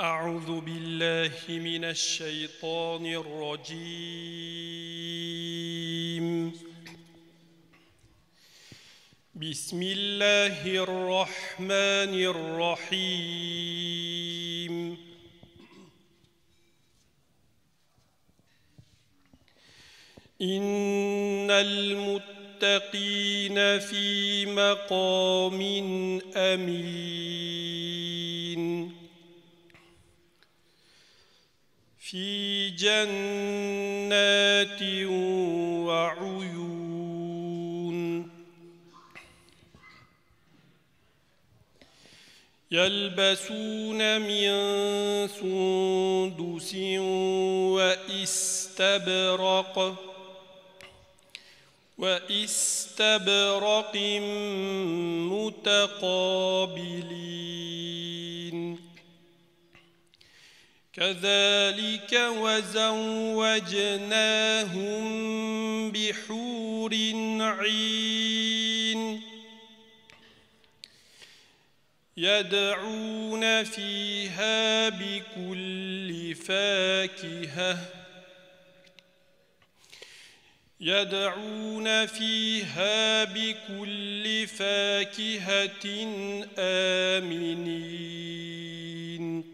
أعوذ بالله من الشيطان الرجيم بسم الله الرحمن الرحيم إن المتقين في مقام أمين في جنات وعيون يلبسون من سندس واستبرق واستبرق متقابلين كذلك وزوجناهم بحور عين يدعون فيها بكل فاكهة يدعون فيها بكل فاكهة آمنين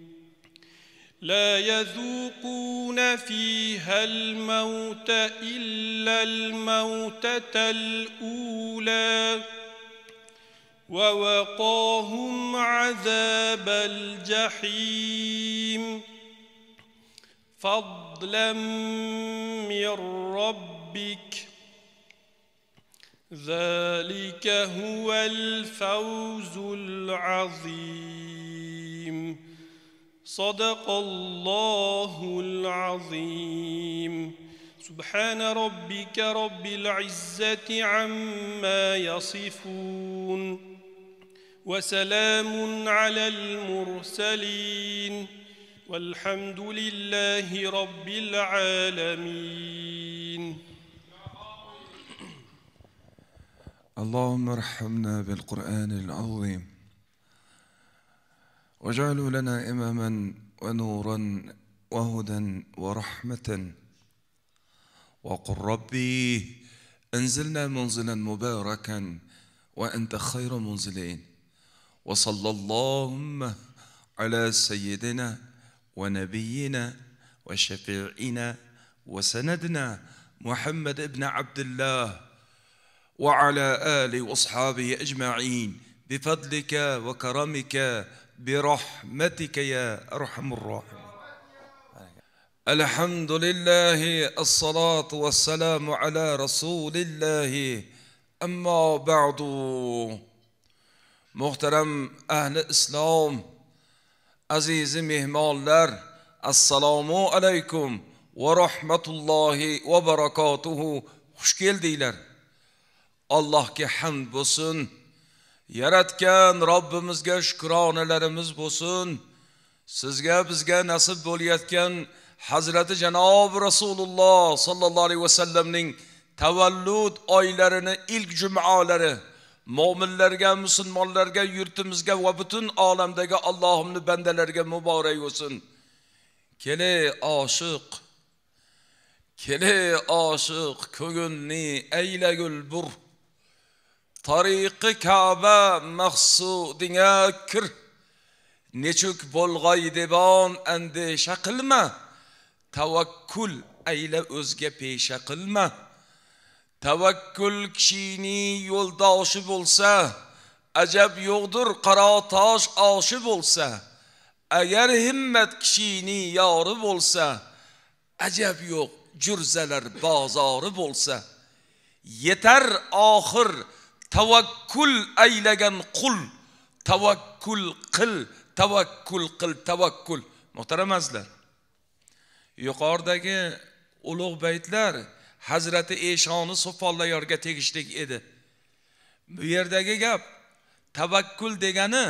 لا يذوقون فيها الموت إلا الموتة الأولى ووقاهم عذاب الجحيم فضلا من ربك ذلك هو الفوز العظيم صدق الله العظيم سبحان ربك رب العزة عما يصفون وسلام على المرسلين والحمد لله رب العالمين اللهم ارحمنا بالقرآن العظيم واجعله لنا إماما ونورا وهدى ورحمة وقل ربي أنزلنا منزلا مباركا وأنت خير منزلين وصلى اللهم على سيدنا ونبينا وشفيعنا وسندنا محمد ابن عبد الله وعلى آله وأصحابه أجمعين بفضلك وكرمك برحمتك يا أرحم الراحمين الحمد لله الصلاة والسلام على رسول الله أما بعد محترم أهل الاسلام عزيز مهمالر السلام عليكم ورحمة الله وبركاته خوش keldinglar allohga hamd bo'lsin yaratgan robbimizga shukronalarimiz bo'lsin sizga bizga nasib bo'layotgan hazrati janob rasululloh sollallohu alayhi vasallamning tavallud oylarini ilk jumalari mo'minlarga musulmonlarga yurtimizga va butun olamdagi allohimni bandalariga muborak bo'lsin kele oshiq kele oshiq ko'ngilni aylagul burq tariqi kaba maqsudingga kir nechuk bo'lg'oy debon andesha qilma tavakkul ayla o'zga pesha qilma tavakkul kishini yo'ldoshi bo'lsa ajab yo'qdir qaro tosh oshi bo'lsa agar himmat kishini yori bo'lsa ajab yo'q jurzalar bozori bo'lsa yetar oxir tavakkul aylagan qul tavakkul qil tavakkul qil tavakkul muhtaram azizlar yuqoridagi ulug' baytlar hazrati eshoni so'pollayarga tegishli edi bu yerdagi gap tavakkul degani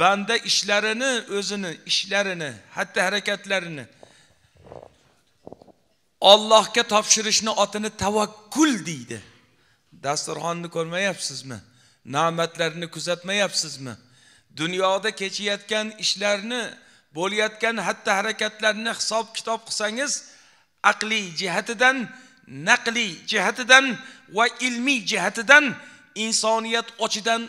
banda ishlarini o'zini ishlarini xatti harakatlarini ollohga topshirishni otini tavakkul deydi dasturxonni ko'rmayapsizmi na'matlarni kuzatmayapsizmi dunyoda kechayotgan ishlarni bo'layotgan xatti harakatlarni hisob kitob qilsangiz aqliy jihatidan naqliy jihatidan va ilmiy jihatidan insoniyat ochidan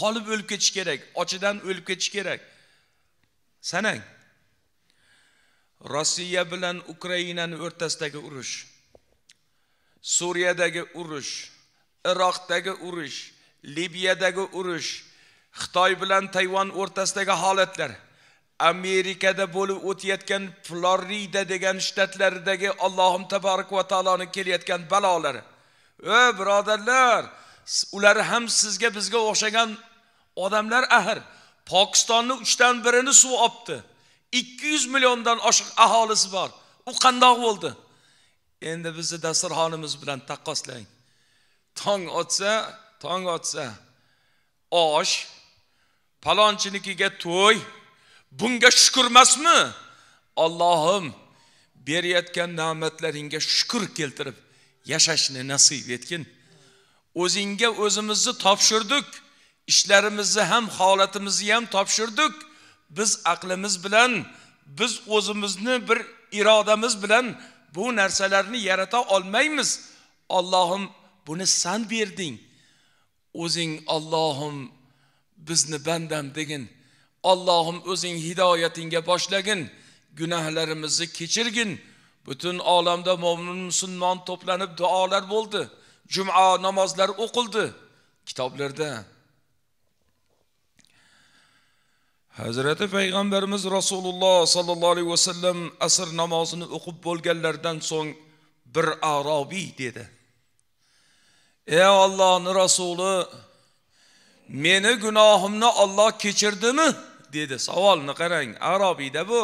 qolib o'lib ketishi kerak ochidan o'lib ketishi kerak sanang rossiya bilan ukrainani o'rtasidagi urush suriyadagi urush iroqdagi urush libiyadagi urush xitoy bilan tayvan o'rtasidagi holatlar amerikada bo'lib o'tayotgan florida degan shtatlaridagi allohim tabarak va taoloni kelayotgan balolari e birodarlar ular ham sizga bizga o'xshagan odamlar axir pokistonni uchdan birini suv olibdi ikki yuz milliondan oshiq aholisi bor u qandoq bo'ldi endi bizni dasturxonimiz bilan taqqoslang tong otsa tong otsa osh palonchinikiga to'y bunga shukurmasmi ollohim berayotgan ne'matlaringga shukur keltirib yashashni nasib etgin o'zingga o'zimizni topshirdik ishlarimizni ham holatimizni ham topshirdik biz aqlimiz bilan biz o'zimizni bir irodamiz bilan bu narsalarni yarata olmaymiz ollohim buni san berding o'zing Allohim bizni bandam degin Allohim o'zing hidoyatingga boshlagin gunohlarimizni kechirgin butun olamda mo'min musulmon to'planib duolar bo'ldi juma namozlari o'qildi kitoblarda hazrati payg'ambarimiz rasululloh sollallohu alayhi vasallam asr namozini o'qib bo'lganlaridan so'ng bir arobiy dedi ey ollohni rasuli meni gunohimni olloh kechirdimi dedi savolni qarang arobiyda bu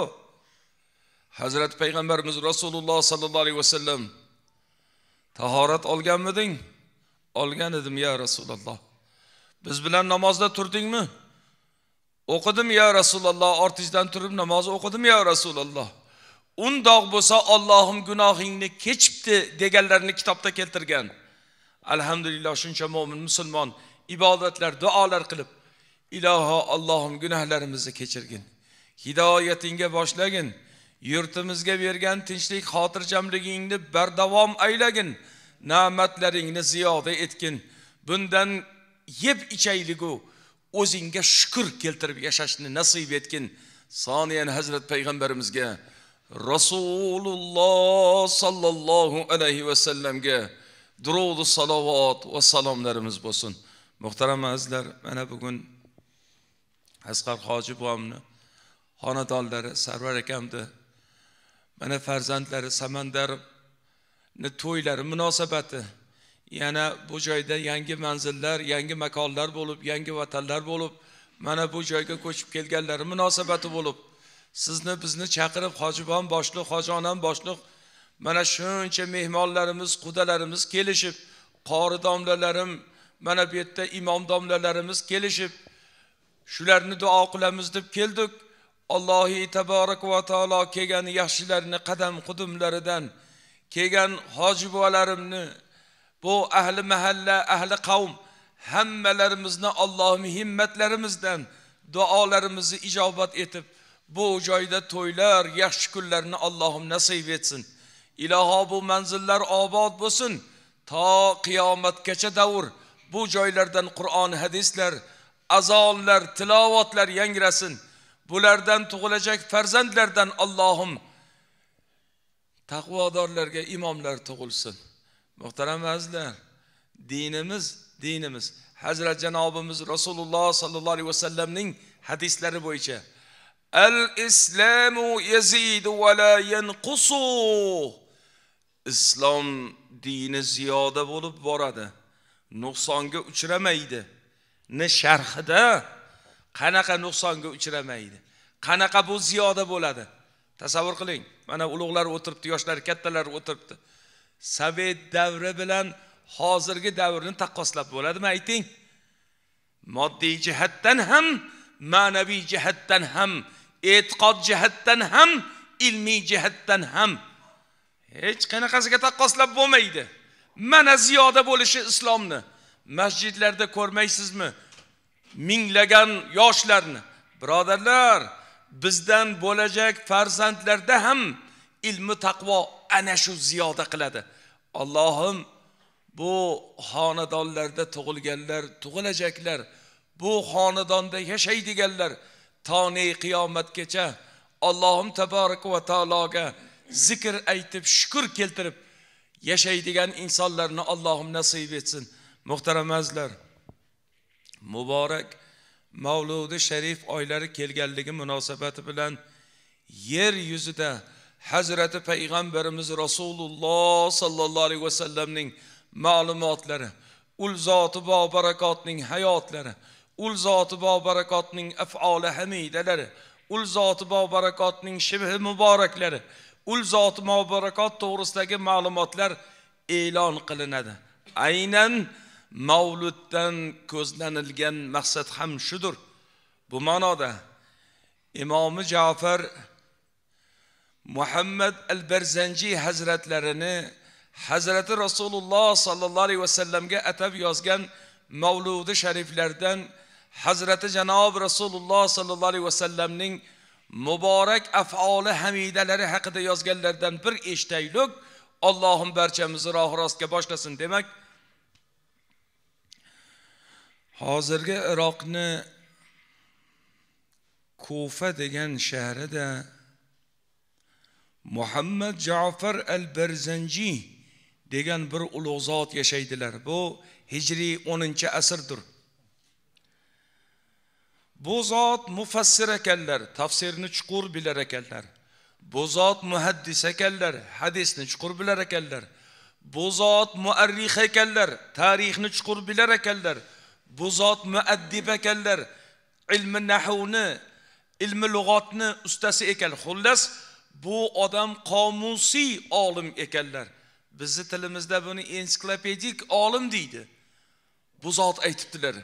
hazrati payg'ambarimiz rasululloh sollallohu alayhi vasallam tahorat olganmiding olgan edim ya rasululloh biz bilan namozda turdingmi o'qidim ya rasululloh ortingizdan turib namoz o'qidim ya rasululloh undoq bo'lsa ollohim gunohingni kechibdi deganlarni kitobda keltirgan alhamdulillah shuncha mo'min musulmon ibodatlar duolar qilib iloho allohim gunohlarimizni kechirgin hidoyatingga boshlagin yurtimizga bergan tinchlik xotirjamligingni bardavom aylagin na'matlaringni ziyoda etgin bundan yeb ichayligu o'zingga shukur keltirib yashashni nasib etgin soniyan hazrat payg'ambarimizga rasululloh sollallohu alayhi vasallamga durodu salovat va salomlarimiz bo'lsin muhtaram azizlar mana bugun asqar hoji buvamni xonadonlari sarvar akamni mana farzandlari samandarni to'ylari munosabati yana bu joyda yangi manzillar yangi makonlar bo'lib yangi vatanlar bo'lib mana bu joyga ko'chib kelganlari munosabati bo'lib sizni bizni chaqirib hojiboham boshliq hoji onam boshliq mana shuncha mehmonlarimiz qudalarimiz kelishib qori domlalarim mana bu yerda imom domlalarimiz kelishib shularni duo qilamiz deb keldik allohi taborak va taolo kelgan yaxshilarni qadam qudumlaridan kelgan hoji buvalarimni bu ahli mahalla ahli qavm hammalarimizni allohim himmatlarimizdan duolarimizni ijobat etib bu joyda to'ylar yaxshi kunlarni allohim nasib etsin iloho bu manzillar obod bo'lsin to qiyomatgacha davr bu joylardan qur'on hadislar azonlar tilovatlar yangrasin bulardan tug'ilajak farzandlardan allohim taqvodorlarga imomlar tug'ilsin muhtaram azizlar dinimiz dinimiz hazrat janobimiz rasululloh sollallohu alayhi vasallamning hadislari bo'yicha al islamu yazidu va la yanqusu islom dini ziyoda bo'lib boradi nuqsonga uchramaydi ni sharhida qanaqa nuqsonga uchramaydi qanaqa bu ziyoda bo'ladi tasavvur qiling mana ulug'lar o'tiribdi yoshlar kattalar o'tiribdi sovet davri bilan hozirgi davrni taqqoslab bo'ladimi ayting moddiy jihatdan ham ma'naviy jihatdan ham e'tiqod jihatdan ham ilmiy jihatdan ham hech qanaqasiga taqqoslab bo'lmaydi mana ziyoda bo'lishi islomni masjidlarda ko'rmaysizmi minglagan yoshlarni birodarlar bizdan bo'lajak farzandlarda ham ilmi taqvo ana shu ziyoda qiladi allohim bu xonadonlarda tug'ilganlar tug'ilajaklar bu xonadonda yashaydiganlar toni qiyomatgacha allohim taboraka va taologa zikr aytib shukur keltirib yashaydigan insonlarni allohim nasib etsin muhtaram azizlar muborak mavludi sharif oylari kelganligi munosabati bilan yer yuzida hazrati payg'ambarimiz rasululloh sollallohu alayhi vasallamning ma'lumotlari ul zoti bobarakotning hayotlari ul zoti bobarakotning afoli hamidalari ul zoti bobarakotning shibhi muboraklari ul zoti mubarakot to'g'risidagi ma'lumotlar e'lon qilinadi aynan mavluddan ko'zlanilgan maqsad ham shudir bu ma'noda imomi jafar muhammad al barzanjiy hazratlarini hazrati rasululloh sollallohu alayhi vasallamga atab yozgan mavludi shariflardan hazrati janob rasululloh sollallohu alayhi vasallamning muborak afoli hamidalari haqida yozganlardan bir eshitaylik allohim barchamizni rohi rostga boshlasin demak hozirgi iroqni kufa degan shahrida muhammad jafar al barzanjiy degan bir ulug' zot yashaydilar bu hijriy o'ninchi asrdir bu zot mufassir ekanlar tafsirni chuqur bilar ekanlar bu zot muhaddis ekanlar hadisni chuqur bilar ekanlar bu zot muarrih ekanlar tarixni chuqur bilar ekanlar bu zot muaddib ekanlar ilmi nahvni ilmi lug'atni ustasi ekan xullas bu odam qomusiy olim ekanlar bizni tilimizda buni ensiklopedik olim deydi bu zot aytibdilar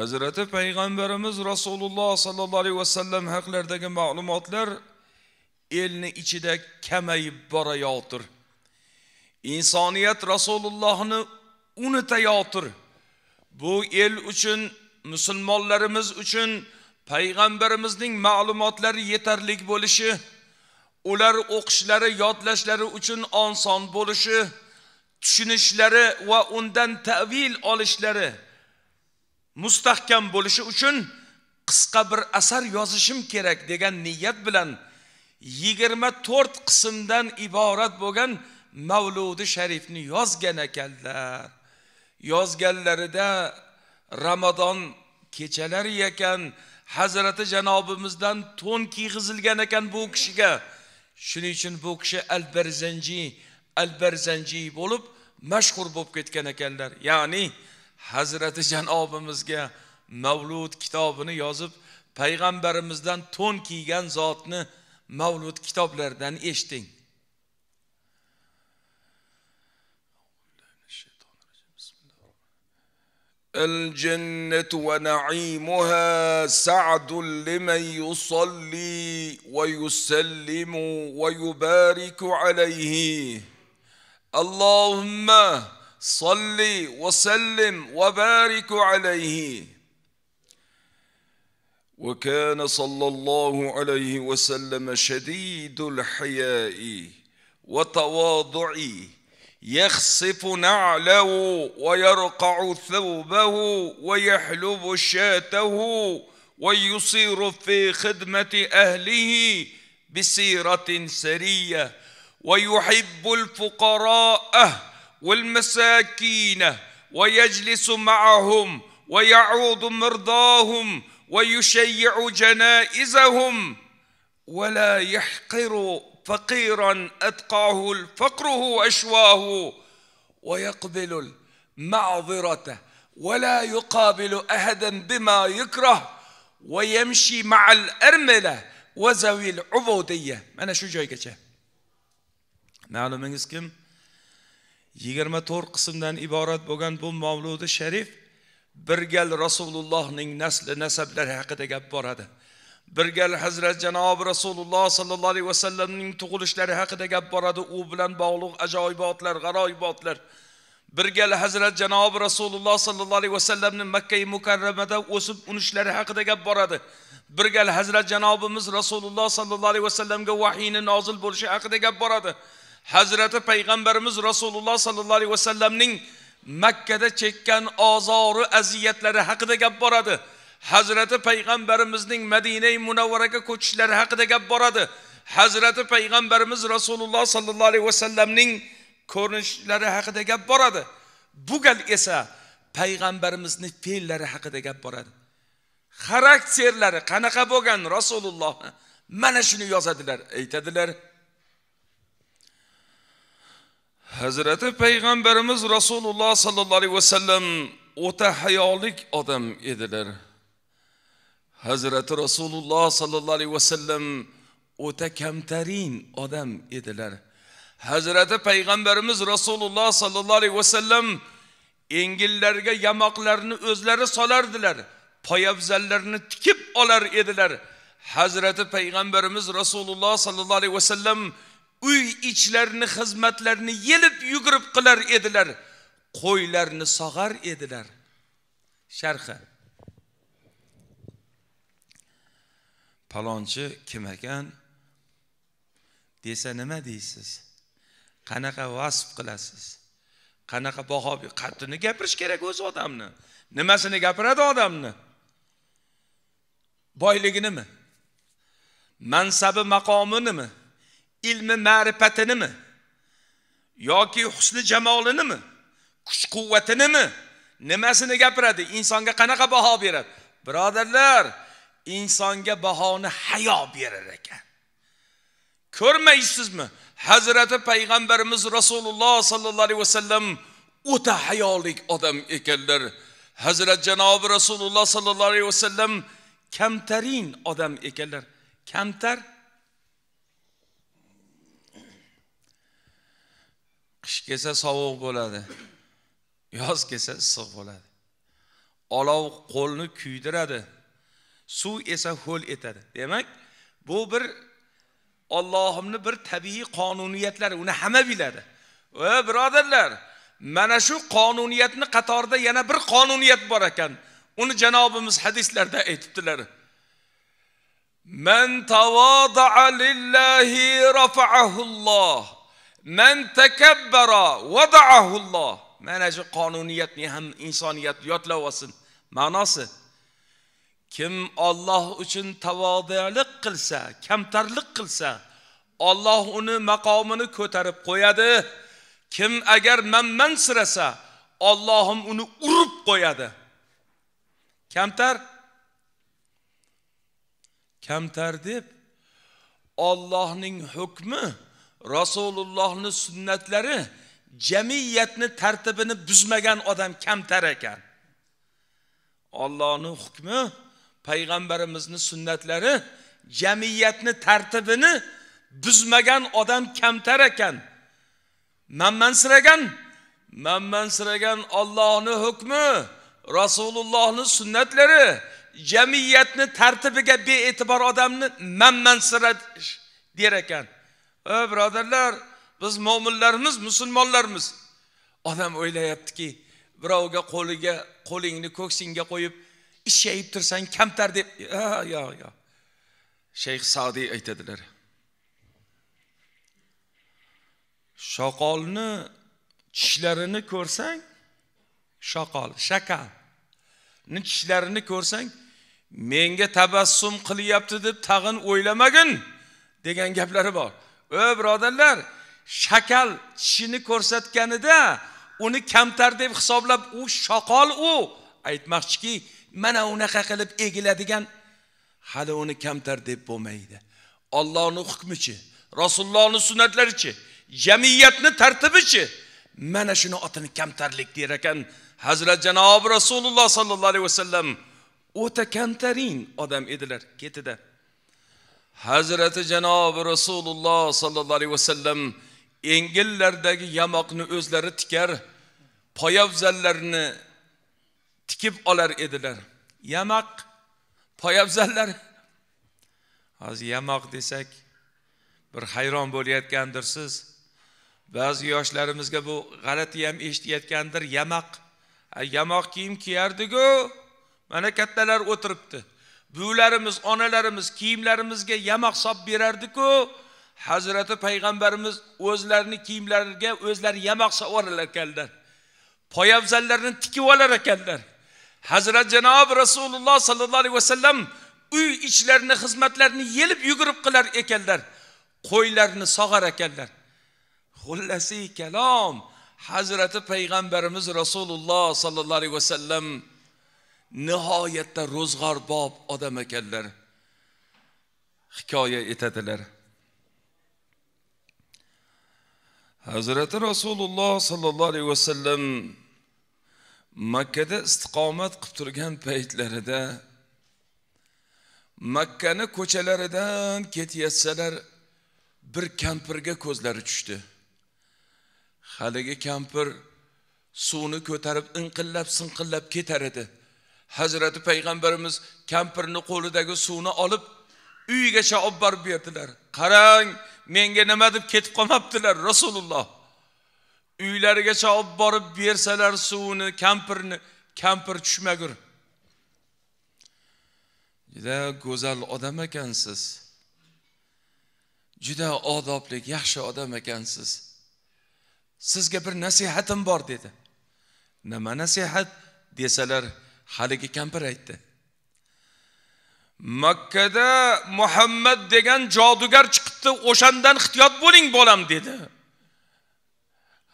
hazrati payg'ambarimiz rasululloh sollallohu alayhi vasallam haqlaridagi ma'lumotlar elni ichida kamayib borayotir insoniyat rasulullohni unutayotir bu el uchun musulmonlarimiz uchun payg'ambarimizning ma'lumotlari yetarlik bo'lishi ular o'qishlari yodlashlari uchun oson bo'lishi tushunishlari va undan tavil olishlari mustahkam bo'lishi uchun qisqa bir asar yozishim kerak degan niyat bilan yigirma to'rt qismdan iborat bo'lgan mavludi sharifni yozgan ekanlar yozganlarida ramazon kechalari ekan hazrati janobimizdan to'n kiyg'izilgan ekan bu kishiga shuning uchun bu kishi al barzanjiy al barzanjiy bo'lib mashhur bo'lib ketgan ekanlar ya'ni hazrati janobimizga mavlud kitabını yazıp Peygamberimizden to'n kiygan zotni mavlud kitoblaridan eshiting الجنة ونعيمها سعد لمن يصلي ويسلم ويبارك عليه اللهم صل وسلم وبارك عليه وكان صلى الله عليه وسلم شديد الحياء وتواضع يخصف نعله ويرقع ثوبه ويحلب شاته ويصير في خدمة أهله بسيرة سرية ويحب الفقراء والمساكين ويجلس معهم ويعوض مرضاهم ويشيع جنائزهم ولا يحقر فقيرا أتقاه فقره اشواه ويقبل المعذره ولا يقابل أحدا بما يكره ويمشي مع الأرملة وزوي العبودية أنا شو جاي كتاب معلومة اسكم؟ yigirma to'rt qismdan iborat bo'lgan bu mavludi sharif bir gal rasulullohning nasli nasablari haqida gap boradi bir gal hazrat janobi rasululloh sollallohu alayhi vasallamning tug'ilishlari haqida gap boradi u bilan bog'liq ajoyibotlar g'aroyibotlar bir gal hazrat janobi rasululloh sollallohu alayhi vasallamni makkai mukarramada o'sib unishlari haqida gap boradi bir gal hazrat janobimiz rasululloh sollallohu alayhi vasallamga vahiyni nozil bo'lishi haqida gap boradi hazrati payg'ambarimiz rasululloh sollallohu alayhi vasallamning makkada chekkan ozoru aziyatlari haqida gap boradi hazrati payg'ambarimizning madinai munavvaraga ko'chishlari haqida gap boradi hazrati payg'ambarimiz rasululloh sollallohu alayhi vasallamning ko'rinishlari haqida gap boradi bu gal esa payg'ambarimizni fe'llari haqida gap boradi xarakterlari qanaqa bo'lgan rasulullohni mana shuni yozadilar aytadilar hazrati payg'ambarimiz rasululloh sollallohu alayhi vasallam o'ta hayolik odam edilar hazrati rasululloh sollallohu alayhi vasallam o'ta kamtarin odam edilar hazrati payg'ambarimiz rasululloh sollallohu alayhi vasallam engillarga yamoqlarni o'zlari solardilar poyabzallarini tikib olar edilar hazrati payg'ambarimiz rasululloh sollallohu alayhi vasallam uy ichlarini xizmatlarini yelib yugurib qilar edilar qo'ylarni sog'ar edilar sharhi palonchi kim ekan desa nima deysiz qanaqa vasf qilasiz qanaqa baho qaddini gapirish kerak o'zi odamni nimasini gapiradi odamni boyliginimi mansabi maqominimi ilmi ma'rifatinimi yoki husni jamolinimi kuch quvvatinimi nimasini gapiradi insonga qanaqa baho beradi birodarlar insonga bahoni hayo berar ekan ko'rmaysizmi hazrati payg'ambarimiz rasululloh sollallohu alayhi vasallam o'ta hayoli odam ekanlar hazrat janobi rasululloh sollallohu alayhi vasallam kamtarin odam ekanlar kamtar qish kelsa sovuq bo'ladi yoz kelsa issiq bo'ladi olov qo'lni kuydiradi suv esa ho'l etadi demak bu bir Allohimni bir tabiiy qonuniyatlari uni hamma biladi va birodarlar mana shu qonuniyatni qatorida yana bir qonuniyat bor ekan uni janobimiz hadislarda aytibdilar man tavodaa lillahi rafa'ahulloh man takabbara vada'ahulloh mana shu qonuniyatni ham insoniyat yodlab olsin ma'nosi kim Alloh uchun tavodelik qilsa kamtarlik qilsa Alloh uni maqomini ko'tarib qo'yadi kim agar mammansirasa Allohim uni urib qo'yadi kamtar kamtar deb Allohning hukmi rasulullohni sunnatlari jamiyatni tartibini buzmagan odam kamtar ekan Allohning hukmi payg'ambarimizni sunnatlari jamiyatni tartibini buzmagan odam kamtar ekan manmansiragan manmansiragan Allohning hukmi rasulullohni sunnatlari jamiyatni tartibiga bee'tibor odamni manmansiratish der ekan ey birodarlar biz mo'minlarmiz musulmonlarmiz odam o'ylayaptiki birovga qo'liga qo'lingni ko'ksingga qo'yib ish yeyib tursang kamtar deb yo'q yo'q shayx sadiy aytadilar shoqolni tishlarini ko'rsang shoqol shakalni tishlarini ko'rsang menga tabassum qilyapti deb tag'in o'ylamagin degan gaplari bor o birodarlar shakal tishini ko'rsatganida uni kamtar deb hisoblab u shoqol u aytmoqchiki mana unaqa qilib egiladigan hali uni kamtar deb bo'lmaydi ollohni hukmichi rasulullohni sunnatlarichi jamiyatni tartibichi mana shuni otini kamtarlik der ekan hazrat janob rasululloh sollallohu alayhi vasallam o'ta kamtarin odam edilar ketida hazrati janobi rasululloh sollallohu alayhi vasallam engillardagi yamoqni o'zlari tikar poyabzallarni tikib olar edilar yamoq poyabzallar hozir yamoq desak bir hayron bo'layotgandirsiz ba'zi yoshlarimizga bu g'alati ham eshitayotgandir yamoq yamoq kiyim kiyardiku mana kattalar o'tiribdi buvilarimiz onalarimiz kiyimlarimizga yamoq solib berardiku hazrati payg'ambarimiz o'zlarini kiyimlariga o'zlari yamoq solib olar ekanlar poyabzallarini tikib olar ekanlar hazrat janob rasululloh sollallohu alayhi vasallam uy ichlarini xizmatlarini yelib yugurib qilar ekanlar qo'ylarni sog'ar ekanlar xullasi kalom hazrati payg'ambarimiz rasululloh sollallohu alayhi vasallam nihoyatda ro'zg'orbob odam ekanlar hikoya etadilar hazrati rasululloh sollallohu alayhi vasallam makkada istiqomat qilib turgan paytlarida makkani ko'chalaridan ketayotsalar bir kampirga ko'zlari tushdi haligi kampir suvni ko'tarib inqillab sinqillab ketar edi hazrati payg'ambarimiz kampirni qo'lidagi suvni olib uyigacha olib borib berdilar qarang menga nima deb ketib qolmabdilar rasululloh uylarigacha olib borib bersalar suvini kampirni kampir tushmagur juda go'zal odam ekansiz juda odobli yaxshi odam ekansiz sizga bir nasihatim bor dedi nima nasihat desalar haligi kampir aytdi makkada muhammad degan jodugar chiqibdi o'shandan ehtiyot bo'ling bolam dedi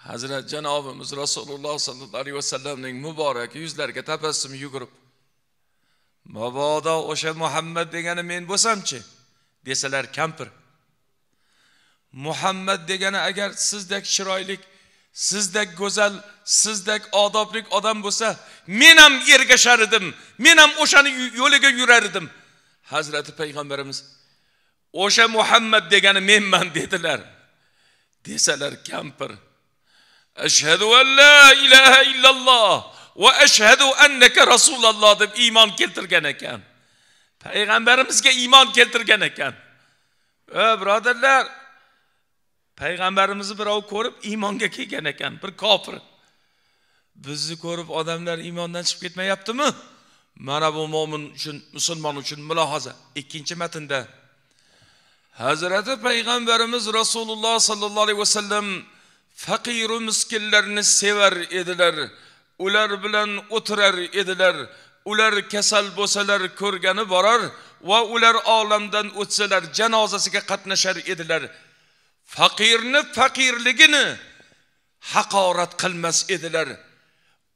hazrat janobimiz rasululloh sollallohu alayhi vasallamning muborak yuzlariga tabassum yugurib mabodo o'sha muhammad degani men bo'lsamchi desalar kampir muhammad degani agar sizdek chiroylik sizdek go'zal sizdek odobli odam bo'lsa men ham ergashar edim men ham o'shani yo'liga yurar edim hazrati payg'ambarimiz o'sha muhammad degani menman dedilar desalar kampir ashhadu an la ilaha illalloh va ashhadu annaka rasululloh deb iymon keltirgan ekan payg'ambarimizga iymon keltirgan ekan e birodarlar payg'ambarimizni birov ko'rib iymonga kelgan ekan bir kofir bizni ko'rib odamlar iymondan chiqib ketmayaptimi mana bu mo'min uchun musulmon uchun mulohaza ikkinchi matnda hazrati payg'ambarimiz rasululloh sollallohu alayhi vasallam faqiru miskinlarni sevar edilar ular bilan o'tirar edilar ular kasal bo'lsalar ko'rgani borar va ular olamdan o'tsalar janozasiga qatnashar edilar faqirni faqirligini haqorat qilmas edilar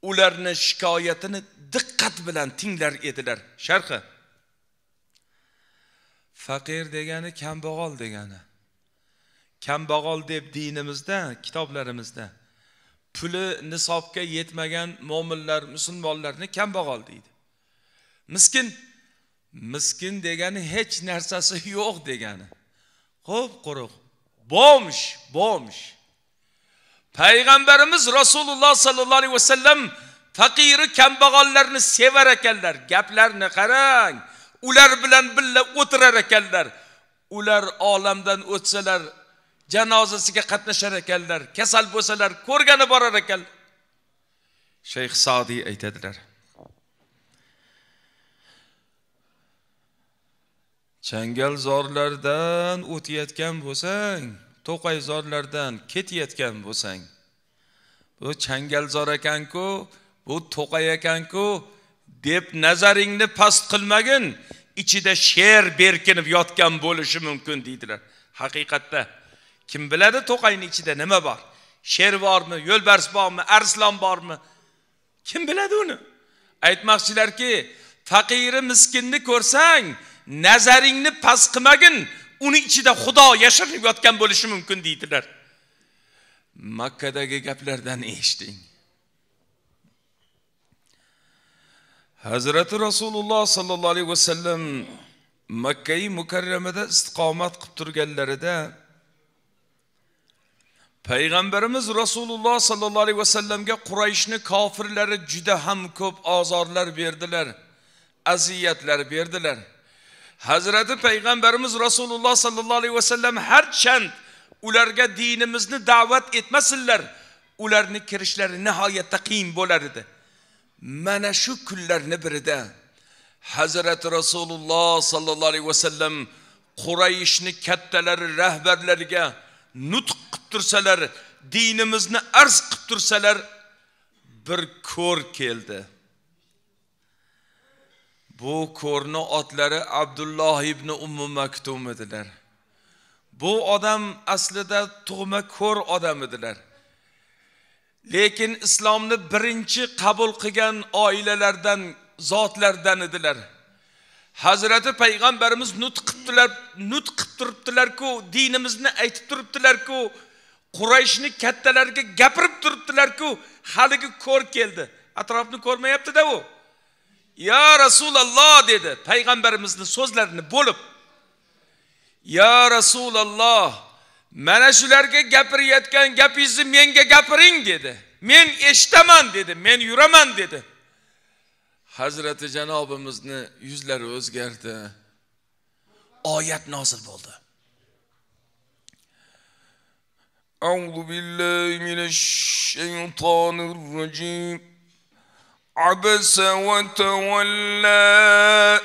ularni shikoyatini diqqat bilan tinglar edilar sharhi faqir degani kambag'al degani kambag'al deb dinimizda kitoblarimizda puli nisobga yetmagan mo'minlar musulmonlarni kambag'al deydi miskin miskin degani hech narsasi yo'q degani xo'p quruq bo'msh bo'msh payg'ambarimiz rasululloh sollallohu alayhi vasallam faqiri kambag'allarni sevar ekanlar gaplarini qarang ular bilan birga o'tirar ekanlar ular olamdan o'tsalar janozasiga qatnashar ekanlar kasal bo'lsalar ko'rgani borar ekanlar shayx sodiy aytadilar changalzorlardan o'tayotgan bo'lsang to'qayzorlardan ketayotgan bo'lsang bu changalzor ekanku bu to'qay ekanku deb nazaringni past qilmagin ichida sher berkinib yotgan bo'lishi mumkin deydilar haqiqatda kim biladi to'qayni ichida nima bor sher bormi yo'lbars bormi arslon bormi kim biladi uni aytmoqchilarki faqiri miskinni ko'rsang nazaringni past qilmagin uni ichida xudo yashirinib yotgan bo'lishi mumkin deydilar makkadagi gaplardan eshiting hazrati rasululloh sollallohu alayhi vasallam makkai mukarramada istiqomat qilib turganlarida payg'ambarimiz rasululloh sollallohu alayhi vasallamga qurayshni kofirlari juda ham ko'p ozorlar berdilar aziyatlar berdilar hazrati payg'ambarimiz rasululloh sollallohu alayhi vasallam har chand ularga dinimizni da'vat etmasinlar ularni kirishlari nihoyatda qiyin bo'lar edi mana shu kunlarni birida hazrati rasululloh sollallohu alayhi vasallam qurayishni kattalari rahbarlariga nutq qilib tursalar dinimizni arz qilib tursalar bir ko'r keldi bu ko'rni otlari abdulloh ibn ummu maktum edilar bu odam aslida tug'ma ko'r odam edilar lekin islomni birinchi qabul qilgan oilalardan zotlardan edilar hazrati payg'ambarimiz nutq qilibdilar nutq qilib turibdilarku dinimizni aytib turibdilarku qurayshni kattalariga gapirib turibdilarku haligi ko'r keldi atrofni ko'rmayaptida u yo rasululloh dedi payg'ambarimizni so'zlarini bo'lib yo rasululloh mana shularga gapirayotgan gapingizni menga gapiring dedi men eshitaman dedi men yuraman dedi hazrati janobimizni yuzlari o'zgardi oyat nozil bo'ldi أعوذ بالله من الشيطان الرجيم عبس وتولى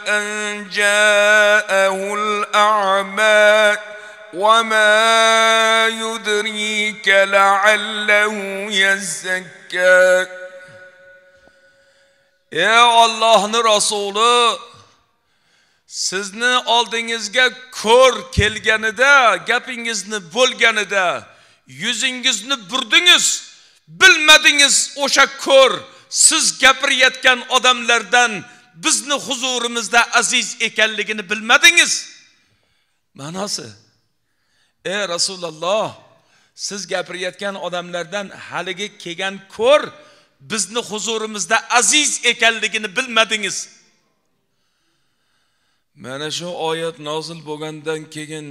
أن جاءه الأعمى وما يدريك لعله يزكى ey ollohni rasuli sizni oldingizga ko'r kelganida gapingizni bo'lganida yuzingizni burdingiz bilmadingiz o'sha ko'r siz gapirayotgan odamlardan bizni huzurimizda aziz ekanligini bilmadingiz ma'nosi ey rasululloh siz gapirayotgan odamlardan haligi kelgan ko'r bizni huzurimizda aziz ekanligini bilmadingiz mana shu oyat nozil bo'lgandan keyin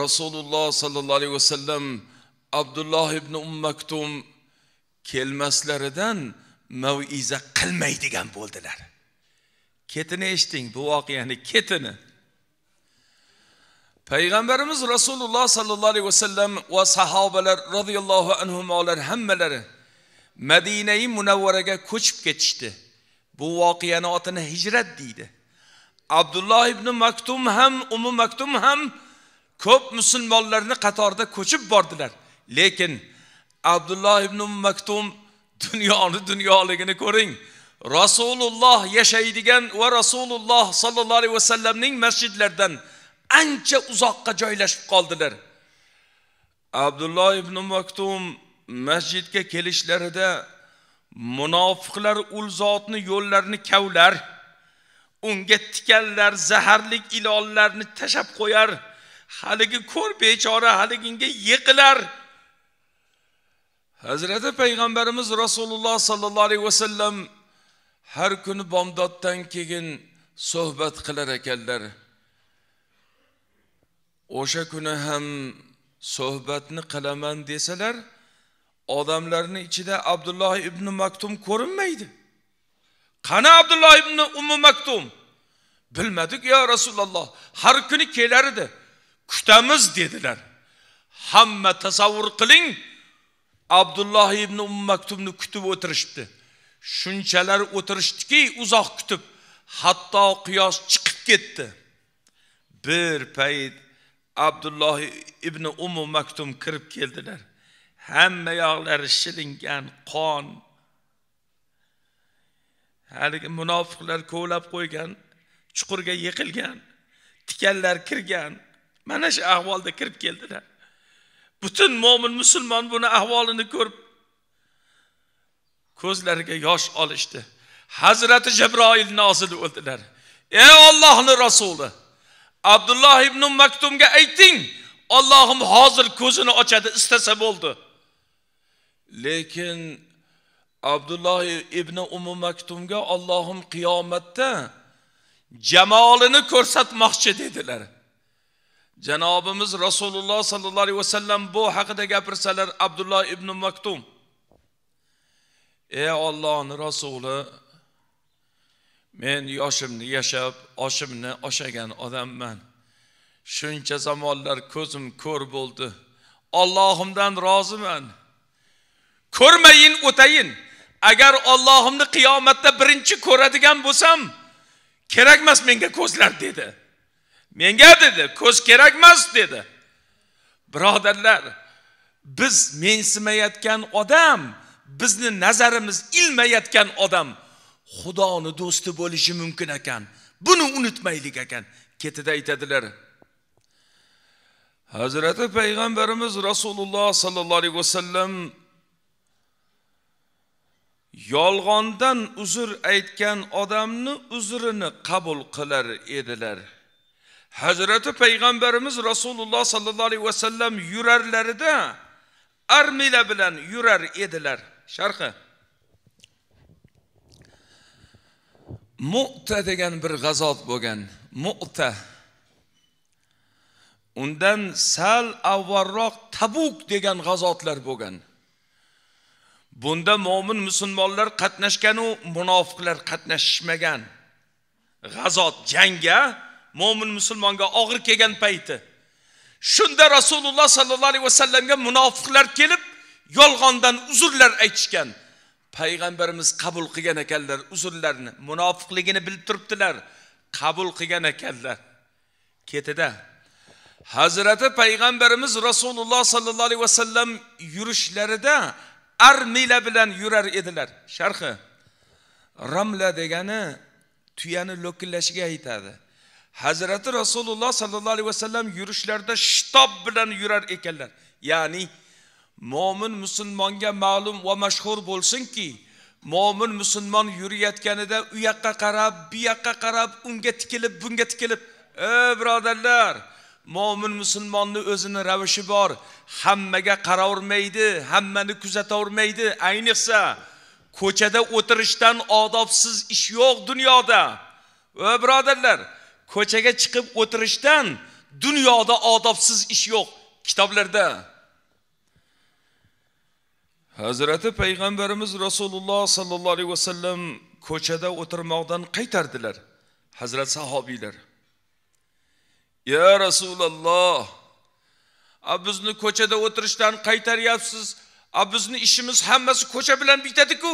rasululloh sollallohu alayhi vasallam abdulloh ibn ummaktum kelmaslaridan maviza qilmaydigan bo'ldilar ketini eshiting bu voqeani ketini payg'ambarimiz rasululloh sollallohu alayhi vasallam va sahobalar roziyallohu anhular hammalari madinai munavvaraga ko'chib ketishdi bu voqeani otini hijrat deydi abdulloh ibn maktum ham umi maktum ham ko'p musulmonlarni qatorida ko'chib bordilar lekin abdulloh ibn maktum dunyoni dunyoligini ko'ring rasululloh yashaydigan va rasululloh sollallohu alayhi vasallamning masjidlaridan ancha uzoqqa joylashib qoldilar abdulloh ibn maktum masjidga kelishlarida munofiqlar u zotni yo'llarini kavlar unga tikanlar zaharlik ilonlarni tashab qo'yar haligi ko'r bechora haliginga yiqilar hazrati payg'ambarimiz rasululloh sollallohu alayhi vasallam har kuni bomdoddan keyin suhbat qilar ekanlar o'sha kuni ham suhbatni qilaman desalar odamlarni ichida abdulloh ibn maktum ko'rinmaydi qani abdulloh ibn umi maktum bilmadik yo rasululloh har kuni kelar edi kutamiz dedilar hamma tasavvur qiling abdulloh ibn um maktubni kutib o'tirishibdi shunchalar o'tirishdiki uzoq kutib hatto qiyos chiqib ketdi bir payt abdulloh ibn umu maktum kirib keldilar hamma yoqlari shilingan qon haligi munofiqlar kovlab qo'ygan chuqurga yiqilgan tikanlar kirgan mana shu ahvolda kirib keldilar butun mo'min musulmon buni ahvolini ko'rib ko'zlariga yosh olishdi hazrati jabroil nozil bo'ldilar ey ollohni rasuli abdulloh ibn maktumga ayting ollohim hozir ko'zini ochadi istasa bo'ldi lekin abdulloh ibn umi maktumga ollohim qiyomatda jamolini ko'rsatmoqchi dedilar janobimiz rasululloh sollallohu alayhi vasallam bu haqida gapirsalar abdulloh ibn maktum ey ollohni rasuli men yoshimni yashab oshimni oshagan odamman shuncha zamonlar ko'zim ko'r bo'ldi ollohimdan roziman ko'rmayin o'tayin agar ollohimni qiyomatda birinchi ko'radigan bo'lsam kerakmas menga ko'zlar dedi menga dedi ko'z kerak emas dedi birodarlar biz mensimayotgan odam bizni nazarimiz ilmayotgan odam xudoni do'sti bo'lishi mumkin ekan buni unutmaylik ekan ketida aytadilar hazrati payg'ambarimiz rasululloh sollallohu alayhi vasallam yolg'ondan uzr aytgan odamni uzrini qabul qilar edilar hazrati payg'ambarimiz rasululloh sollallohu alayhi vasallam yurarlarida armiya bilan yurar edilar sharqi mu'ta degan bir g'azot bo'lgan mu'ta undan sal avvalroq tabuk degan g'azotlar bo'lgan bunda mo'min musulmonlar qatnashganu munofiqlar qatnashishmagan g'azot jangga mo'min musulmonga og'ir kelgan payti shunda rasululloh sollallohu alayhi vasallamga munofiqlar kelib yolg'ondan uzrlar aytishgan payg'ambarimiz qabul qilgan ekanlar uzrlarni munofiqligini bilib turibdilar qabul qilgan ekanlar ketida hazrati payg'ambarimiz rasululloh sollallohu alayhi vasallam yurishlarida armila bilan yurar edilar sharhi ramla degani tuyani lo'killashiga aytadi hazrati rasululloh sollallohu alayhi vasallam yurishlarida shitob bilan yurar ekanlar ya'ni mo'min musulmonga ma'lum va mashhur bo'lsinki mo'min musulmon yurayotganida u yoqqa qarab bu yoqqa qarab unga tikilib bunga tikilib ey birodarlar mo'min musulmonni o'zini ravishi bor hammaga qaravermaydi hammani kuzatavermaydi ayniqsa ko'chada o'tirishdan odobsiz ish yo'q dunyoda va birodarlar ko'chaga chiqib o'tirishdan dunyoda odobsiz ish yo'q kitoblarda hazrati payg'ambarimiz rasululloh sollallohu alayhi vasallam ko'chada o'tirmoqdan qaytardilar hazrat sahobiylar ya rasululloh a bizni ko'chada o'tirishdan qaytaryapsiz a bizni ishimiz hammasi ko'cha bilan bitadiku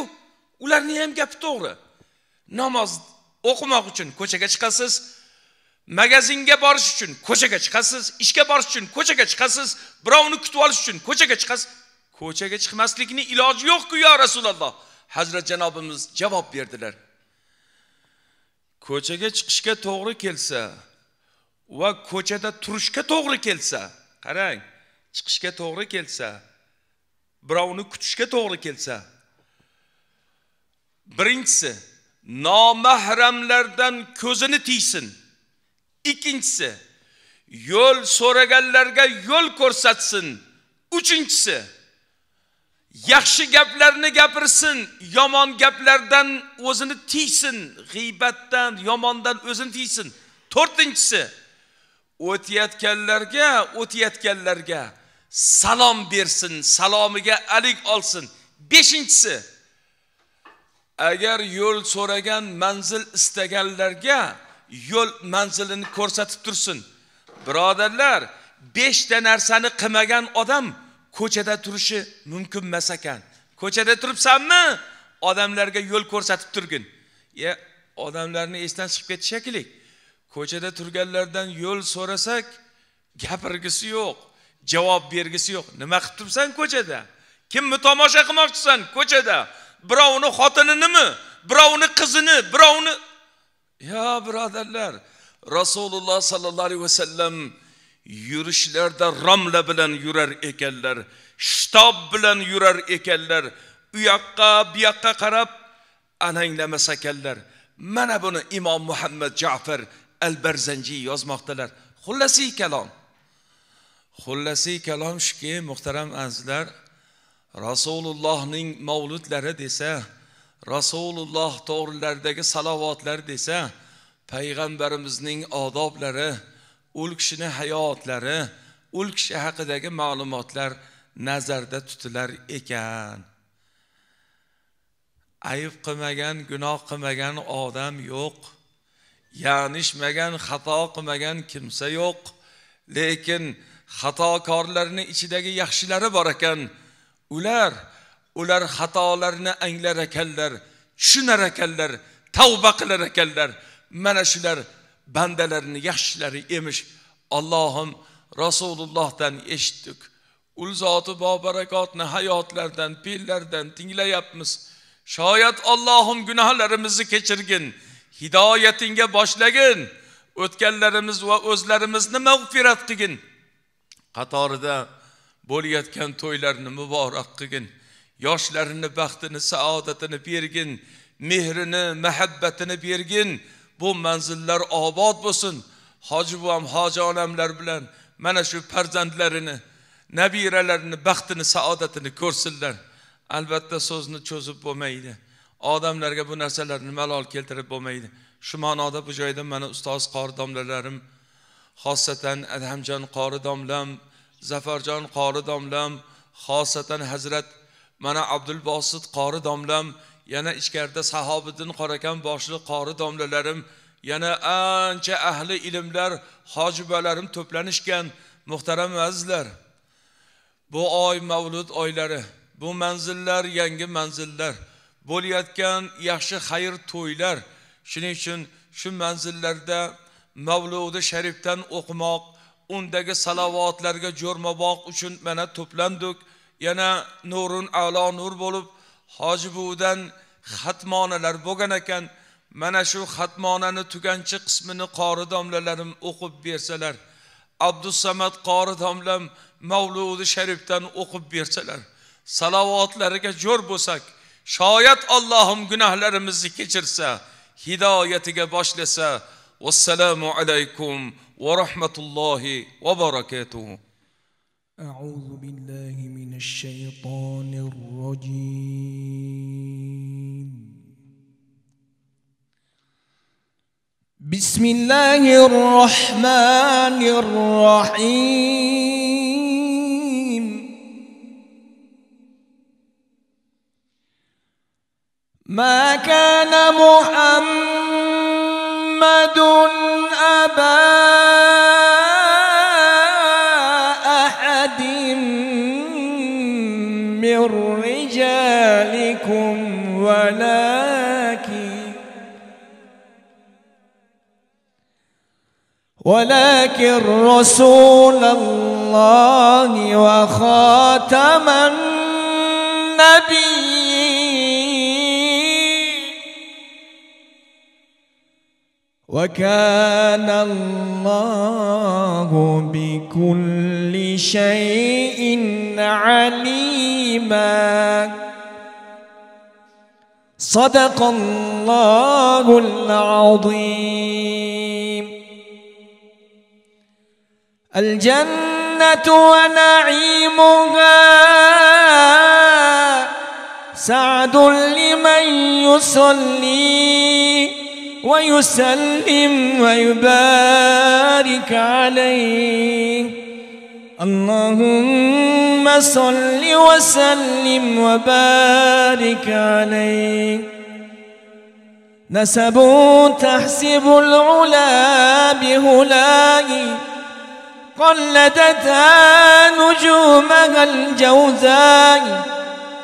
ularni ham gapi to'g'ri namoz o'qimoq uchun ko'chaga chiqasiz magazinga borish uchun ko'chaga chiqasiz ishga borish uchun ko'chaga chiqasiz birovni kutib olish uchun ko'chaga chiqasiz ko'chaga chiqmaslikni iloji yo'qku yo rasululloh hazrat janobimiz javob berdilar ko'chaga chiqishga to'g'ri kelsa va ko'chada turishga to'g'ri kelsa qarang chiqishga to'g'ri kelsa birovni kutishga to'g'ri kelsa birinchisi nomahramlardan ko'zini tiysin ikkinchisi yo'l so'raganlarga yo'l ko'rsatsin uchinchisi yaxshi gaplarni gapirsin yomon gaplardan o'zini tiysin g'iybatdan yomondan o'zini tiysin to'rtinchisi o'tayotganlarga o'tayotganlarga salom bersin salomiga alik olsin beshinchisi agar yo'l so'ragan manzil istaganlarga yo'l manzilini ko'rsatib tursin birodarlar beshta narsani qilmagan odam ko'chada turishi mumkin emas ekan ko'chada turibsanmi odamlarga yo'l ko'rsatib turgin e odamlarni esdan chiqib ketishi shekilli ko'chada turganlardan yo'l so'rasak gapirgisi yo'q javob bergisi yo'q nima qilib turibsan ko'chada kimni tomosha qilmoqchisan ko'chada birovni xotininimi birovni qizini birovni Ya birodarlar, Rasululloh sallallohu alayhi vasallam yurishlarda ramla bilan yurar ekanlar, shitob bilan yurar ekanlar, u yoqqa bu yoqqa qarab alanglamas ekanlar. Mana buni Imom Muhammad Ja'far al-Barzanji yozmoqdalar. Xullasi kalom. Xullasi kalom shuki, muhtaram azizlar, Rasulullohning mavludlari desa, rasululloh to'g'rilaridagi salovatlar desa payg'ambarimizning odoblari ul kishini hayotlari ul kishi haqidagi ma'lumotlar nazarda tutilar ekan ayb qilmagan gunoh qilmagan odam yo'q yanishmagan xato qilmagan kimsa yo'q lekin xatokorlarni ichidagi yaxshilari bor ekan ular ular xatolarini anglar ekanlar tushunar ekanlar tavba qilar ekanlar mana shular bandalarini yaxshilari emish allohim rasulullohdan eshitdik u zoti bobarakotni hayotlardan pellardan tinglayapmiz shoyat ollohim gunohlarimizni kechirgin hidoyatingga boshlagin o'tganlarimiz va o'zlarimizni mag'firat qilgin qatorida bo'layotgan to'ylarni muborak qilgin yoshlarini baxtini saodatini bergin mehrini muhabbatini bergin bu manzillar obod bo'lsin hoji buvam hoji onamlar bilan mana shu farzandlarini nabiralarini baxtini saodatini ko'rsinlar albatta so'zni cho'zib bo'lmaydi odamlarga bu narsalarni malol keltirib bo'lmaydi shu ma'noda bu joyda mana ustoz qori domlalarim xosatan adhamjon qori domlam zafarjon qori domlam xosatan hazrat mana abdulbosit qori domlam yana ichkarida sahobiddin qorakam boshliq qori domlalarim yana ancha ahli ilmlar hojibalarim to'planishgan muhtaram azizlar bu oy mavlud oylari bu manzillar yangi manzillar bo'layotgan yaxshi xayr to'ylar shuning uchun shu manzillarda mavludi sharifdan o'qimoq undagi salovatlarga jo'rmaboq uchun mana to'plandik yana nurun a'lo nur bo'lib hoji buvidan xatmonalar bo'lgan ekan mana shu xatmonani tuganchi qismini qori domlalarim o'qib bersalar abdusamad qori domlam mavludi sharifdan o'qib bersalar salovatlariga jo'r bo'lsak shoyat allohim gunohlarimizni kechirsa hidoyatiga boshlasa vassalomu alaykum va rahmatullohi va barakatuh أعوذ بالله من الشيطان الرجيم بسم الله الرحمن الرحيم ما كان محمد أبا ولكن ولكن رسول الله وخاتم النبي وكان الله بكل شيء عليماً صدق الله العظيم الجنة ونعيمها سعد لمن يصلي ويسلم ويبارك عليه اللهم صل وسلم وبارك عليه نسب تحسب العلا بهلاي قلدتا نجومها الجوزاء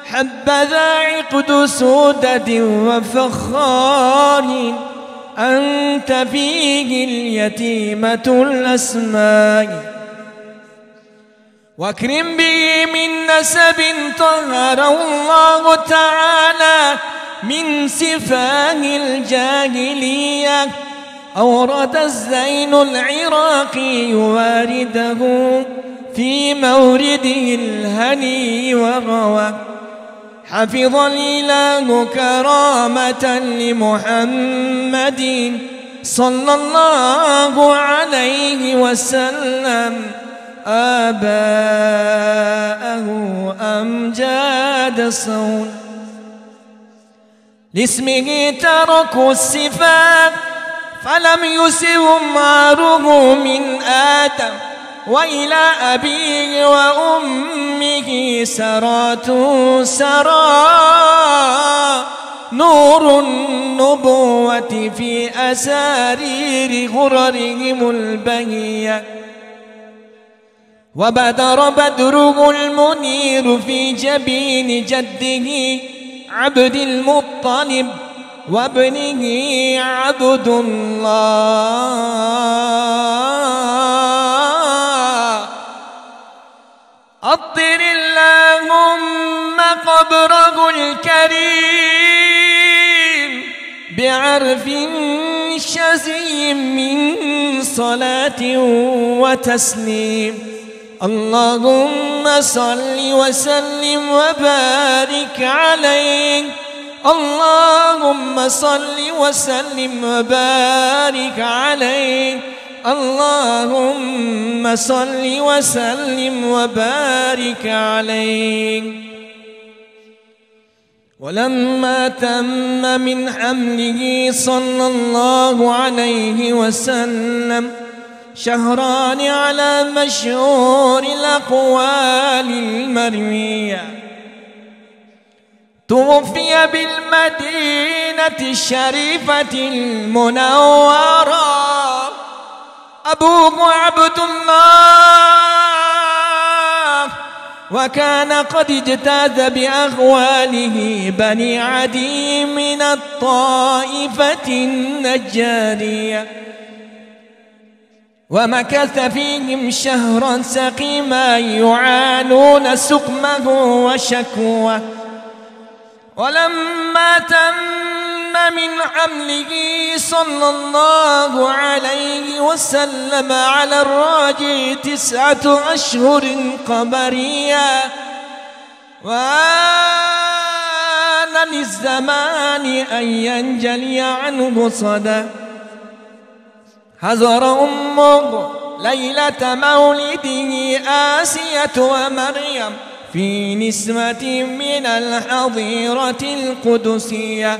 حبذا عقد سودد وفخار أنت فيه اليتيمة الأسماء واكرم به من نسب طهر الله تعالى من سفاه الجاهلية أورد الزين العراقي وارده في مورده الهني وغوى حفظ الإله كرامة لمحمد صلى الله عليه وسلم آباءه أم جاد صون لاسمه تركوا الصفات فلم يسهم عاره من آدم وإلى أبيه وأمه سرات سرى نور النبوة في أسارير غررهم البهية وبدر بدره المنير في جبين جده عبد المطلب وابنه عبد الله أطر اللهم قبره الكريم بعرف شزي من صلاة وتسليم اللهم صل وسلم وبارك عليه اللهم صل وسلم وبارك عليه اللهم صل وسلم وبارك عليه ولما تم من حمله صلى الله عليه وسلم شهران على مشهور الأقوال المروية توفي بالمدينة الشريفة المنورة أبوه عبد الله وكان قد اجتاز بأغواله بني عدي من الطائفة النجارية ومكث فيهم شهرا سقيما يعانون سقمه وشكوه ولما تم من عمله صلى الله عليه وسلم على الراجع تسعة أشهر قمريا وآن للزمان أن ينجلي عنه صدى حذر أمه ليلة مولده آسية ومريم في نسمة من الحظيرة القدسية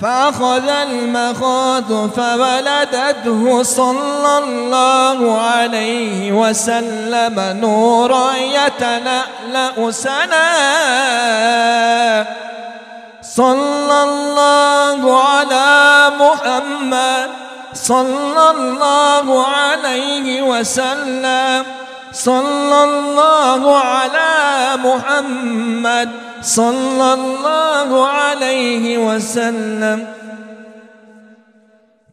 فأخذ المخاض فولدته صلى الله عليه وسلم نورا يتلألأ سنا صلى الله على محمد صلى الله عليه وسلم صلى الله على محمد صلى الله عليه وسلم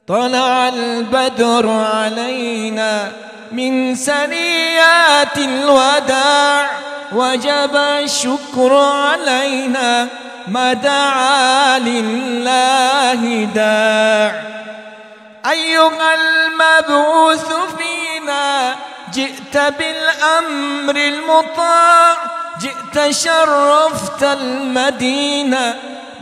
طلع البدر علينا من سريات الوداع وجب الشكر علينا ما دعا لله داع أيها المبعوث فينا جئت بالأمر المطاع جئت شرفت المدينة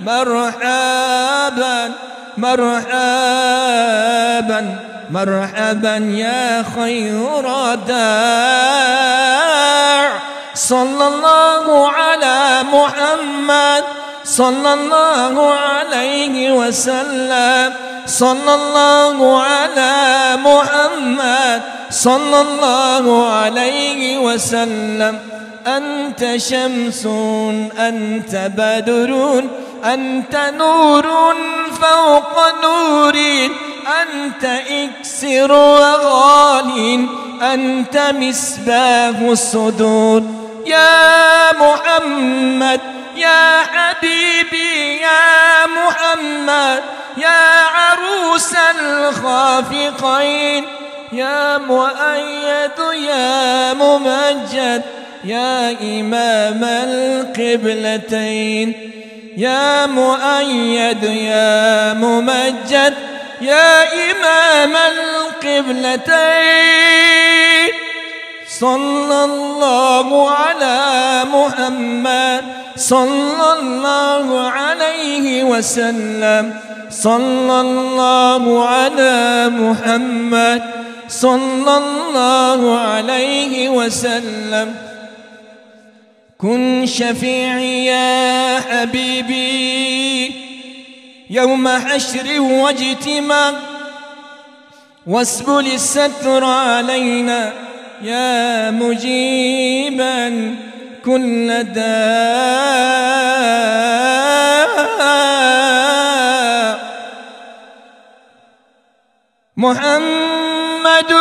مرحبا مرحبا مرحبا يا خير داع صلى الله على محمد صلى الله عليه وسلم صلى الله على محمد صلى الله عليه وسلم أنت شمس أنت بدر أنت نور فوق نور أنت إكسر وغال أنت مسباه الصدور يا محمد يا حبيبي يا محمد يا عروس الخافقين يا مؤيد يا ممجد يا إمام القبلتين يا مؤيد يا ممجد يا إمام القبلتين صلى الله على محمد صلى الله عليه وسلم صلى الله على محمد صلى الله عليه وسلم كن شفيعي يا حبيبي يوم حشر واجتماع واسبل الستر علينا يا مجيبا كل داء محمد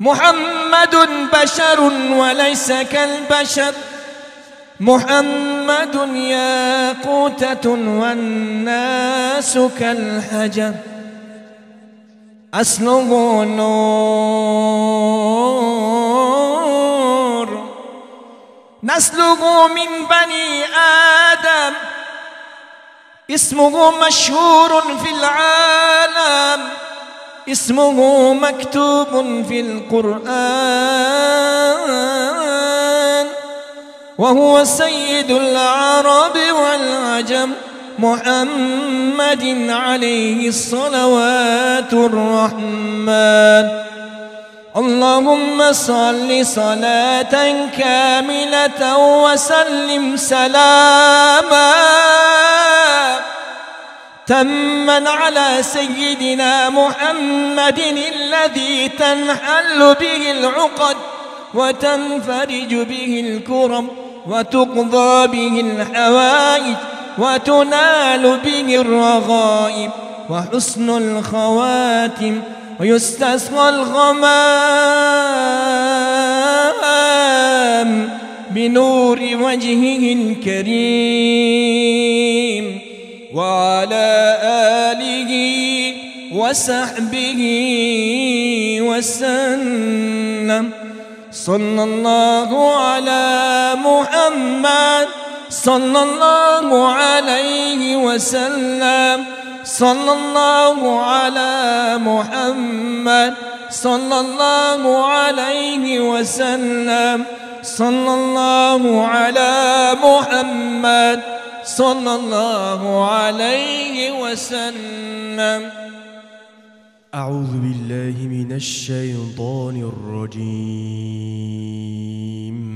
محمد بشر وليس كالبشر محمد ياقوتة والناس كالحجر أسلب النور نسلب من بني آدم اسمه مشهور في العالم اسمه مكتوب في القرآن وهو سيد العرب والعجم محمد عليه الصلوات الرحمن اللهم صل صلاة كاملة وسلم سلاما تما على سيدنا محمد الذي تنحل به العقد وتنفرج به الكرم وتقضى به الحوائج وتنال به الرغائب وحسن الخواتم ويستسقى الغمام بنور وجهه الكريم وعلى آله وصحبه وسلم صلى الله على محمد صلى الله عليه وسلم صلى الله على محمد صلى الله عليه وسلم صلى الله على محمد صلى الله عليه وسلم أعوذ بالله من الشيطان الرجيم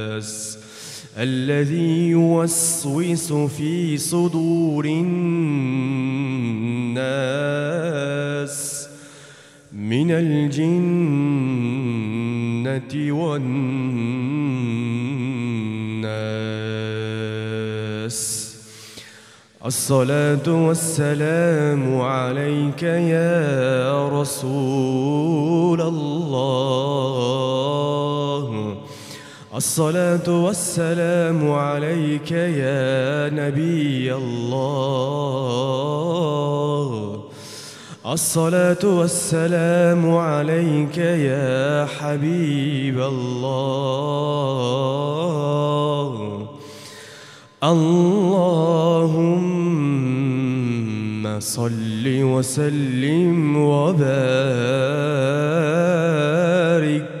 الذي يوسوس في صدور الناس من الجنة والناس الصلاة والسلام عليك يا رسول الله الصلاة والسلام عليك يا نبي الله الصلاة والسلام عليك يا حبيب الله اللهم صل وسلم وبارك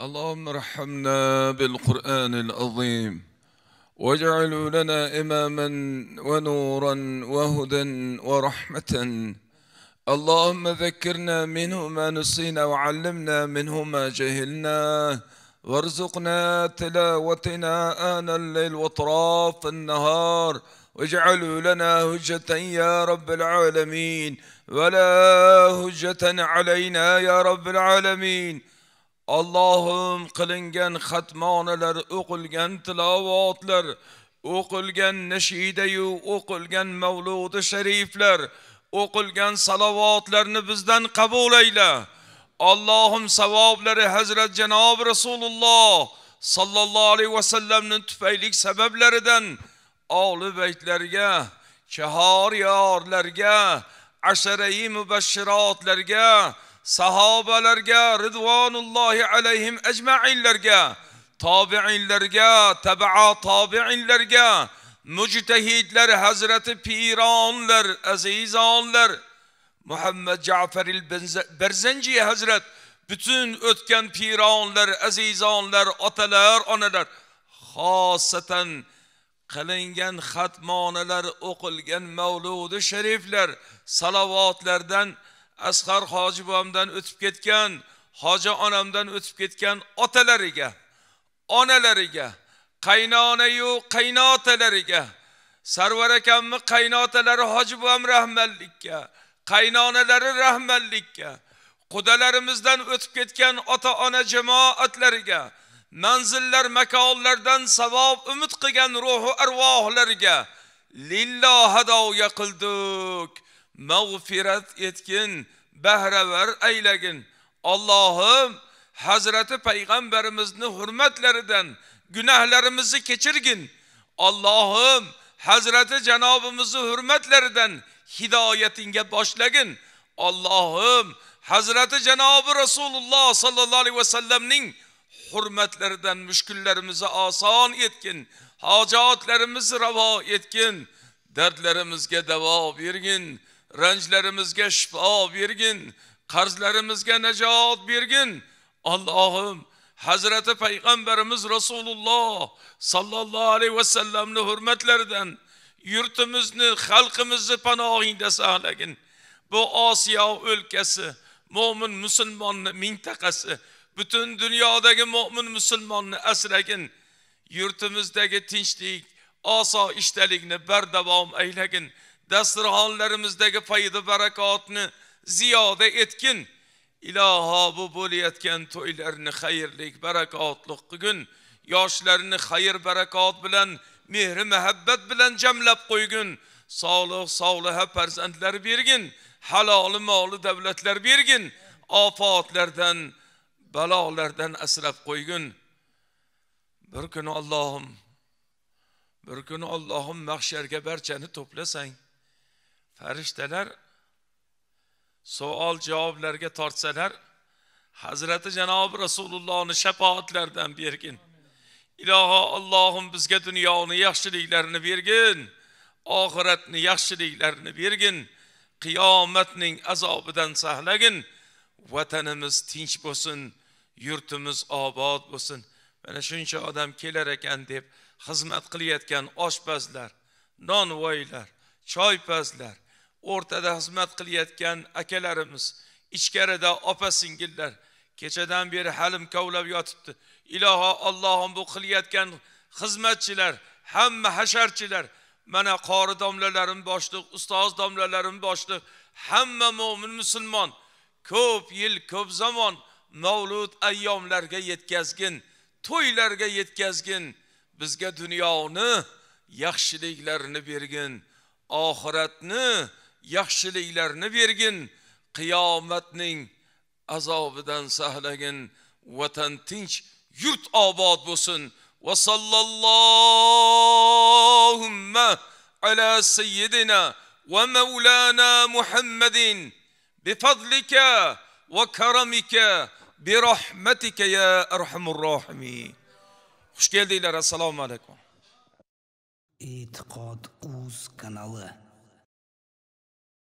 اللهم ارحمنا بالقرآن العظيم واجعله لنا إماما ونورا وهدى ورحمة اللهم ذكرنا منه ما نسينا وعلمنا منه ما جهلنا وارزقنا تلاوتنا آن الليل وأطراف النهار واجعله لنا هجة يا رب العالمين ولا هجة علينا يا رب العالمين allohim qilingan xatmonalar o'qilgan tilovatlar o'qilgan nashidayu o'qilgan mavludi shariflar o'qilgan salovatlarni bizdan qabul ayla allohim savoblari hazrat janob rasululloh sollallohu alayhi vasallamni tufaylik sabablaridan oli baytlarga chahor yorlarga asharai mubashshirotlarga sahobalarga ridvonullohi alayhim ajmainlarga tobiinlarga tabao tobiinlarga mujtahidlar hazrati pironlar azizonlar muhammad jafaril barzanjiy hazrat butun o'tgan pironlar azizonlar otalar onalar xosatan qilingan xatmonalar o'qilgan mavludi shariflar salovatlardan asqar hoji bobomdan o'tib ketgan hoji onamdan o'tib ketgan otalariga onalariga qaynonayu qaynotalariga sarvar akamni qaynotalari hoji buvam rahmallikka qaynonalari rahmallikka qudalarimizdan o'tib ketgan ota ona jamoatlariga manzillar makonlardan savob umid qilgan ruhi arvohlariga lillo hadoya qildik mag'firat etgin bahravar aylagin allohim hazrati payg'ambarimizni hurmatlaridan gunohlarimizni kechirgin allohim hazrati janobimizni hurmatlaridan hidoyatingga boshlagin allohim hazrati janobi rasululloh sollallohu alayhi vasallamning hurmatlaridan mushkullarimizni oson etgin hojatlarimizni ravo etgin dardlarimizga davo bergin ranjlarimizga shifo bergin qarzlarimizga najot bergin allohim hazrati payg'ambarimiz rasululloh sollallohu alayhi vasallamni hurmatlaridan yurtimizni xalqimizni panohingda saqlagin bu osiyo o'lkasi mo'min musulmonni mintaqasi butun dunyodagi mo'min musulmonni asragin yurtimizdagi tinchlik osoyishtalikni ishtalikni bardavom aylagin dasturxonlarimizdagi foyda barakotni ziyoda etgin iloho bu bo'layotgan to'ylarni xayrli barakotli qilgin yoshlarni xayr barakot bilan mehri muhabbat bilan jamlab qo'ygin sog'liq soliha farzandlar bergin haloli moli davlatlar bergin ofotlardan balolardan asrab qo'ygin bir kuni ollohim bir kuni ollohim mahsharga barchani to'plasang farishtalar savol javoblarga tortsalar hazrati janobi rasulullohni shafoatlaridan bergin iloho allohim bizga dunyoni yaxshiliklarini bergin oxiratni yaxshiliklarini bergin qiyomatning azobidan saqlagin vatanimiz tinch bo'lsin yurtimiz obod bo'lsin mana shuncha odam kelar ekan deb xizmat qilayotgan oshpazlar nonvoylar choypazlar o'rtada xizmat qilayotgan akalarimiz ichkarida opa singillar kechadan beri halim kovlab yotibdi iloho ollohim bu qilayotgan xizmatchilar hamma hasharchilar mana qori domlalarim boshliq ustoz domlalarim boshliq hamma mo'min musulmon ko'p yil ko'p zamon mavlud ayyomlarga yetkazgin to'ylarga yetkazgin bizga dunyoni yaxshiliklarini bergin oxiratni yaxshiliklarni bergin qiyomatning azobidan saqlagin vatan tinch yurt obod bo'lsin va sallallohumma ala sayyidina va mavlana muhammadin bifadlika va karamika birahmatika ya arhamur rohimin xush keldinglar assalomu alaykum e'tiqod uz kanali